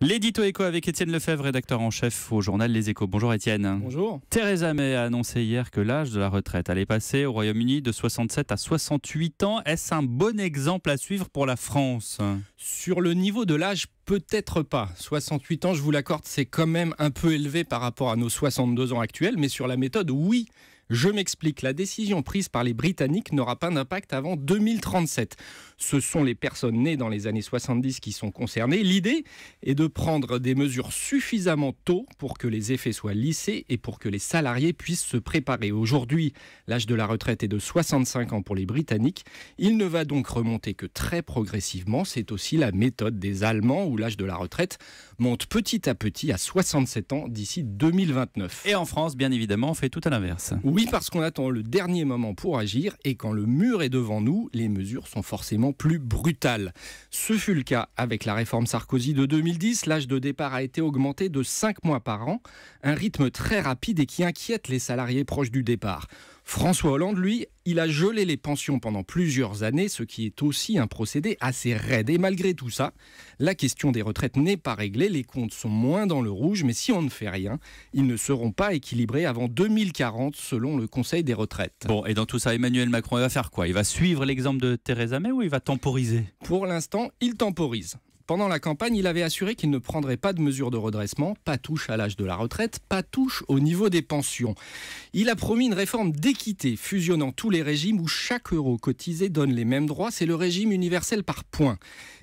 L'édito écho avec Étienne Lefebvre, rédacteur en chef au journal Les Échos. Bonjour Étienne. Bonjour. Theresa May a annoncé hier que l'âge de la retraite allait passer au Royaume-Uni de 67 à 68 ans. Est-ce un bon exemple à suivre pour la France Sur le niveau de l'âge, peut-être pas. 68 ans, je vous l'accorde, c'est quand même un peu élevé par rapport à nos 62 ans actuels, mais sur la méthode, oui. Je m'explique, la décision prise par les Britanniques n'aura pas d'impact avant 2037. Ce sont les personnes nées dans les années 70 qui sont concernées. L'idée est de prendre des mesures suffisamment tôt pour que les effets soient lissés et pour que les salariés puissent se préparer. Aujourd'hui, l'âge de la retraite est de 65 ans pour les Britanniques. Il ne va donc remonter que très progressivement. C'est aussi la méthode des Allemands où l'âge de la retraite monte petit à petit à 67 ans d'ici 2029. Et en France, bien évidemment, on fait tout à l'inverse. Oui, parce qu'on attend le dernier moment pour agir et quand le mur est devant nous, les mesures sont forcément plus brutales. Ce fut le cas avec la réforme Sarkozy de 2010. L'âge de départ a été augmenté de 5 mois par an, un rythme très rapide et qui inquiète les salariés proches du départ. François Hollande, lui, il a gelé les pensions pendant plusieurs années, ce qui est aussi un procédé assez raide. Et malgré tout ça, la question des retraites n'est pas réglée, les comptes sont moins dans le rouge, mais si on ne fait rien, ils ne seront pas équilibrés avant 2040, selon le Conseil des retraites. Bon, et dans tout ça, Emmanuel Macron, il va faire quoi Il va suivre l'exemple de Theresa May ou il va temporiser Pour l'instant, il temporise. Pendant la campagne, il avait assuré qu'il ne prendrait pas de mesures de redressement, pas touche à l'âge de la retraite, pas touche au niveau des pensions. Il a promis une réforme d'équité, fusionnant tous les régimes où chaque euro cotisé donne les mêmes droits. C'est le régime universel par points.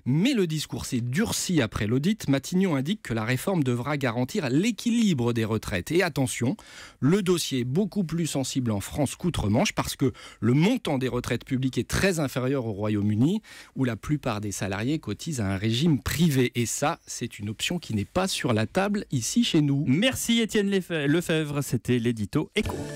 Mais le discours s'est durci après l'audit. Matignon indique que la réforme devra garantir l'équilibre des retraites. Et attention, le dossier est beaucoup plus sensible en France qu'outre-Manche parce que le montant des retraites publiques est très inférieur au Royaume-Uni où la plupart des salariés cotisent à un régime privé. Et ça, c'est une option qui n'est pas sur la table ici chez nous. Merci Étienne Lefebvre, c'était l'édito Écho.